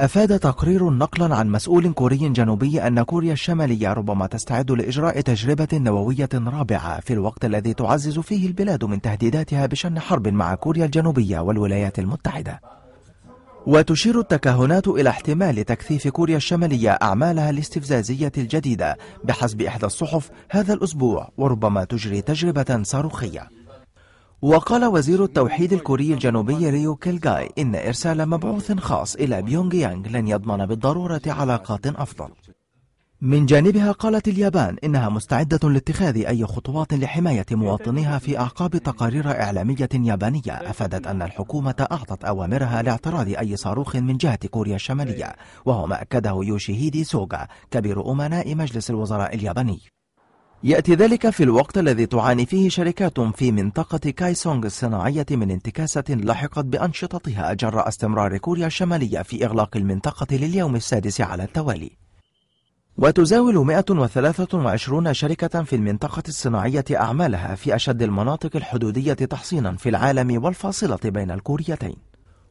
أفاد تقرير نقلا عن مسؤول كوري جنوبي أن كوريا الشمالية ربما تستعد لإجراء تجربة نووية رابعة في الوقت الذي تعزز فيه البلاد من تهديداتها بشن حرب مع كوريا الجنوبية والولايات المتحدة وتشير التكهنات إلى احتمال تكثيف كوريا الشمالية أعمالها الاستفزازية الجديدة بحسب إحدى الصحف هذا الأسبوع وربما تجري تجربة صاروخية وقال وزير التوحيد الكوري الجنوبي ريو كيلجاي إن إرسال مبعوث خاص إلى بيونغ يانغ لن يضمن بالضرورة علاقات أفضل من جانبها قالت اليابان إنها مستعدة لاتخاذ أي خطوات لحماية مواطنيها في أعقاب تقارير إعلامية يابانية أفادت أن الحكومة أعطت أوامرها لاعتراض أي صاروخ من جهة كوريا الشمالية وهو ما أكده يوشيهيدي سوغا كبير أمناء مجلس الوزراء الياباني يأتي ذلك في الوقت الذي تعاني فيه شركات في منطقة كايسونغ الصناعية من انتكاسة لحقت بأنشطتها جراء استمرار كوريا الشمالية في إغلاق المنطقة لليوم السادس على التوالي وتزاول 123 شركة في المنطقة الصناعية أعمالها في أشد المناطق الحدودية تحصينا في العالم والفاصلة بين الكوريتين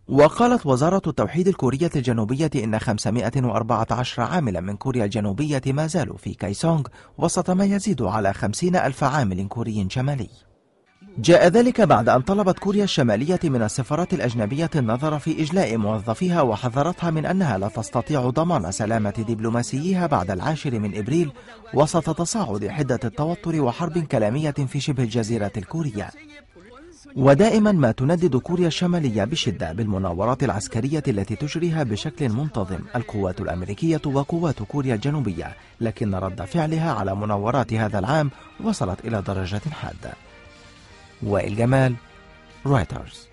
وقالت وزارة التوحيد الكورية الجنوبية إن 514 عاملا من كوريا الجنوبية ما زالوا في كايسونغ وسط ما يزيد على 50 ألف عامل كوري شمالي جاء ذلك بعد أن طلبت كوريا الشمالية من السفارات الأجنبية النظر في إجلاء موظفيها وحذرتها من أنها لا تستطيع ضمان سلامة دبلوماسييها بعد العاشر من إبريل وسط تصاعد حدة التوتر وحرب كلامية في شبه الجزيرة الكورية ودائما ما تندد كوريا الشمالية بشدة بالمناورات العسكرية التي تجريها بشكل منتظم القوات الأمريكية وقوات كوريا الجنوبية لكن رد فعلها على مناورات هذا العام وصلت إلى درجة حادة وائل جمال رويترز